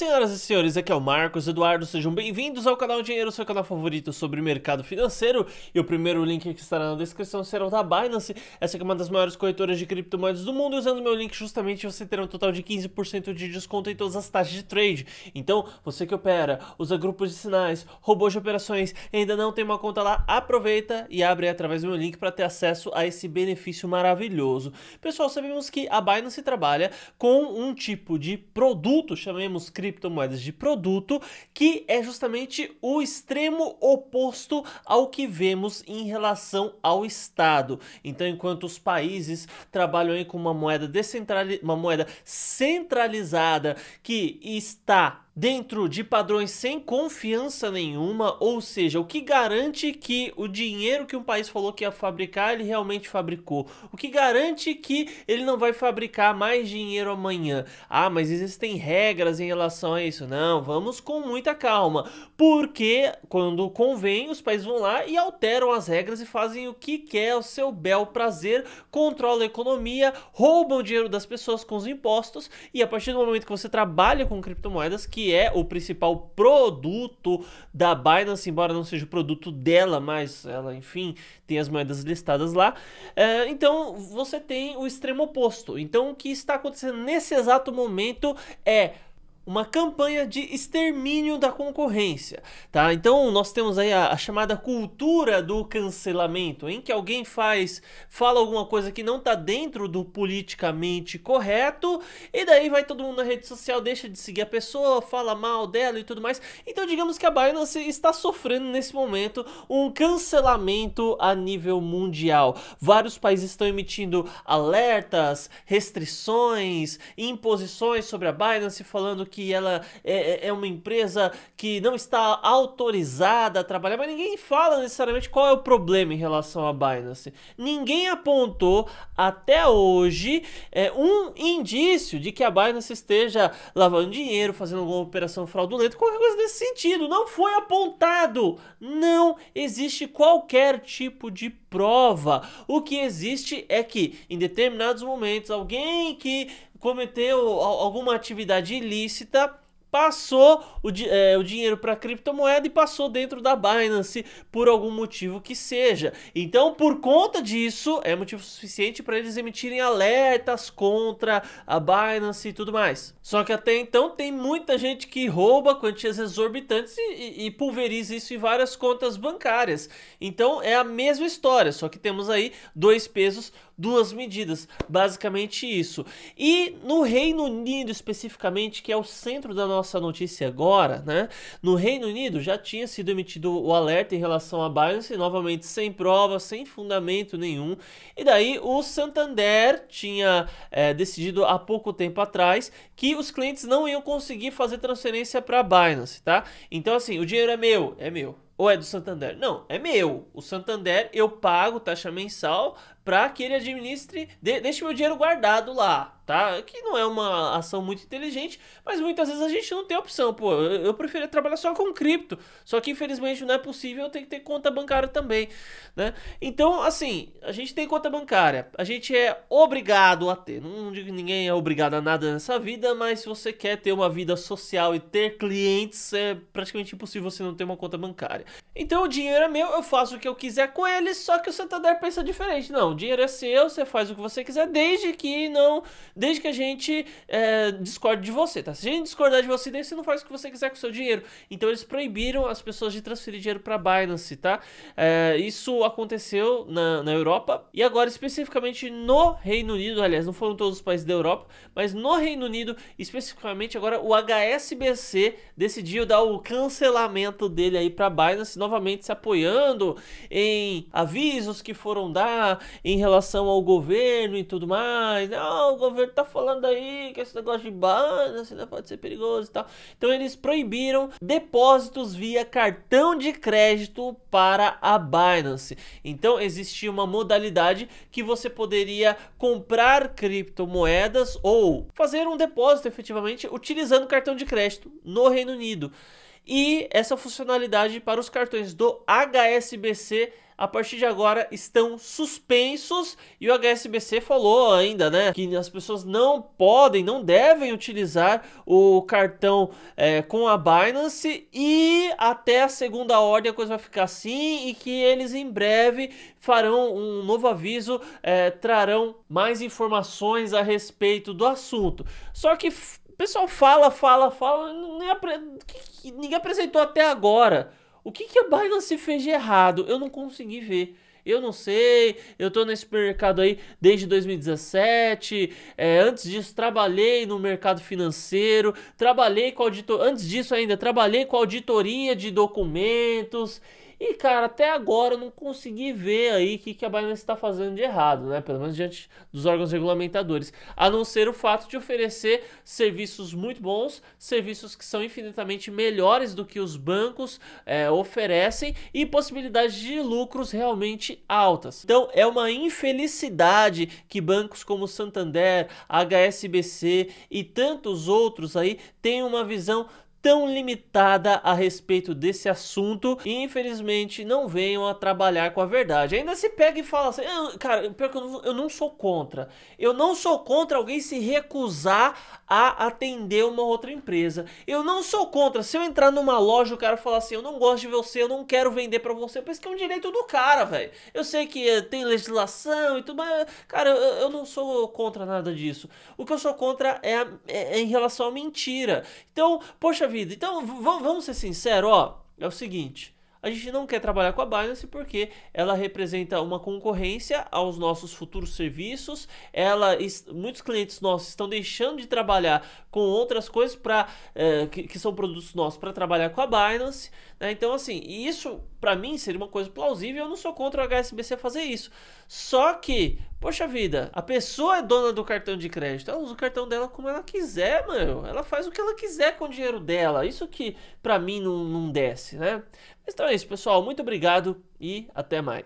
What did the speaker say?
Senhoras e senhores, aqui é o Marcos Eduardo, sejam bem-vindos ao canal Dinheiro, seu canal favorito sobre mercado financeiro. E o primeiro link que estará na descrição será o da Binance, essa que é uma das maiores corretoras de criptomoedas do mundo. Usando meu link, justamente você terá um total de 15% de desconto em todas as taxas de trade. Então, você que opera, usa grupos de sinais, robôs de operações e ainda não tem uma conta lá, aproveita e abre através do meu link para ter acesso a esse benefício maravilhoso. Pessoal, sabemos que a Binance trabalha com um tipo de produto, chamemos criptomoedas criptomoedas de produto, que é justamente o extremo oposto ao que vemos em relação ao Estado. Então, enquanto os países trabalham com uma moeda descentralizada, uma moeda centralizada que está dentro de padrões sem confiança nenhuma, ou seja, o que garante que o dinheiro que um país falou que ia fabricar, ele realmente fabricou? O que garante que ele não vai fabricar mais dinheiro amanhã? Ah, mas existem regras em relação a isso. Não, vamos com muita calma, porque quando convém, os países vão lá e alteram as regras e fazem o que quer o seu bel prazer, controlam a economia, roubam o dinheiro das pessoas com os impostos e a partir do momento que você trabalha com criptomoedas que que é o principal produto da Binance, embora não seja o produto dela, mas ela, enfim, tem as moedas listadas lá. É, então você tem o extremo oposto. Então o que está acontecendo nesse exato momento é uma campanha de extermínio da concorrência, tá? Então nós temos aí a, a, chamada cultura do cancelamento, em que alguém faz, fala alguma coisa que não tá dentro do politicamente correto, e daí vai todo mundo na rede social, deixa de seguir a pessoa, fala mal dela e tudo mais. Então digamos que a Binance está sofrendo nesse momento um cancelamento a nível mundial. Vários países estão emitindo alertas, restrições, imposições sobre a Binance, falando que ela é, é, é uma empresa que não está autorizada a trabalhar, mas ninguém fala necessariamente qual é o problema em relação à Binance. Ninguém apontou até hoje é, um indício de que a Binance esteja lavando dinheiro, fazendo alguma operação fraudulenta, qualquer coisa nesse sentido. Não foi apontado. Não existe qualquer tipo de prova. O que existe é que em determinados momentos alguém que cometeu alguma atividade ilícita passou o, é, o dinheiro para criptomoeda e passou dentro da Binance por algum motivo que seja. Então, por conta disso, é motivo suficiente para eles emitirem alertas contra a Binance e tudo mais. Só que até então tem muita gente que rouba quantias exorbitantes e, e pulveriza isso em várias contas bancárias. Então é a mesma história, só que temos aí dois pesos duas medidas. Basicamente isso. E no Reino Unido, especificamente, que é o centro da nossa notícia agora, né? No Reino Unido já tinha sido emitido o alerta em relação a Binance, novamente sem prova, sem fundamento nenhum. E daí o Santander tinha é, decidido há pouco tempo atrás que os clientes não iam conseguir fazer transferência para a Binance, tá? Então, assim, o dinheiro é meu, é meu ou é do Santander? Não, é meu. O Santander eu pago taxa mensal, para que ele administre, de, deixe meu dinheiro guardado lá, tá? Que não é uma ação muito inteligente, mas muitas vezes a gente não tem opção, pô. Eu, eu prefiro trabalhar só com cripto, só que infelizmente não é possível, eu tenho que ter conta bancária também, né? Então, assim, a gente tem conta bancária, a gente é obrigado a ter. Não, digo que ninguém é obrigado a nada nessa vida, mas se você quer ter uma vida social e ter clientes, é praticamente impossível você não ter uma conta bancária. Então, o dinheiro é meu, eu faço o que eu quiser com ele, só que o Santander pensa diferente, não não, o dinheiro é seu, você faz o que você quiser, desde que não. Desde que a gente é, discorde de você, tá? Se a gente discordar de você, daí você não faz o que você quiser com o seu dinheiro. Então eles proibiram as pessoas de transferir dinheiro para Binance, tá? É, isso aconteceu na, na Europa e agora especificamente no Reino Unido, aliás, não foram todos os países da Europa, mas no Reino Unido, especificamente agora, o HSBC decidiu dar o cancelamento dele aí para Binance, novamente se apoiando em avisos que foram dar, em relação ao governo e tudo mais. Né? Ah, o governo tá falando aí que esse negócio de banda assim, né, pode ser perigoso e tal. Então eles proibiram depósitos via cartão de crédito para a Binance. Então existia uma modalidade que você poderia comprar criptomoedas ou fazer um depósito efetivamente utilizando cartão de crédito no Reino Unido. E essa funcionalidade para os cartões do HSBC a partir de agora estão suspensos e o HSBC falou ainda, né, que as pessoas não podem, não devem utilizar o cartão é, com a Binance e até a segunda ordem a coisa vai ficar assim e que eles em breve farão um novo aviso, é, trarão mais informações a respeito do assunto. Só que pessoal fala, fala, fala, nem apre... ninguém apresentou até agora. O que, que a Binance fez de errado? Eu não consegui ver. Eu não sei, eu tô nesse mercado aí desde 2017. É, antes disso, trabalhei no mercado financeiro, trabalhei com auditor. Antes disso, ainda trabalhei com auditoria de documentos. E, cara, até agora eu não consegui ver aí o que, que a Binance está fazendo de errado, né? Pelo menos diante dos órgãos regulamentadores. A não ser o fato de oferecer serviços muito bons, serviços que são infinitamente melhores do que os bancos é, oferecem e possibilidades de lucros realmente altas. Então, é uma infelicidade que bancos como Santander, HSBC e tantos outros aí tenham uma visão tão limitada a respeito desse assunto e infelizmente não venham a trabalhar com a verdade. Ainda se pega e fala assim, ah, cara, pior que eu não, eu não sou contra. Eu não sou contra alguém se recusar a atender uma outra empresa. Eu não sou contra. Se eu entrar numa loja o cara falar assim, eu não gosto de você, eu não quero vender para você, pois que é um direito do cara, velho. Eu sei que eh, tem legislação e tudo, mas, cara, eu, eu, não sou contra nada disso. O que eu sou contra é, a, é, é em relação à mentira. Então, poxa vida. Então, vamos ser sinceros, ó, é o seguinte, a gente não quer trabalhar com a Binance porque ela representa uma concorrência aos nossos futuros serviços. Ela, muitos clientes nossos estão deixando de trabalhar com outras coisas para eh, que, que, são produtos nossos para trabalhar com a Binance. Né? Então, assim, isso para mim seria uma coisa plausível, eu não sou contra o HSBC fazer isso. Só que, poxa vida, a pessoa é dona do cartão de crédito, ela usa o cartão dela como ela quiser, mano. Ela faz o que ela quiser com o dinheiro dela. Isso que para mim não, não desce, né? então é isso, pessoal. Muito obrigado e até mais.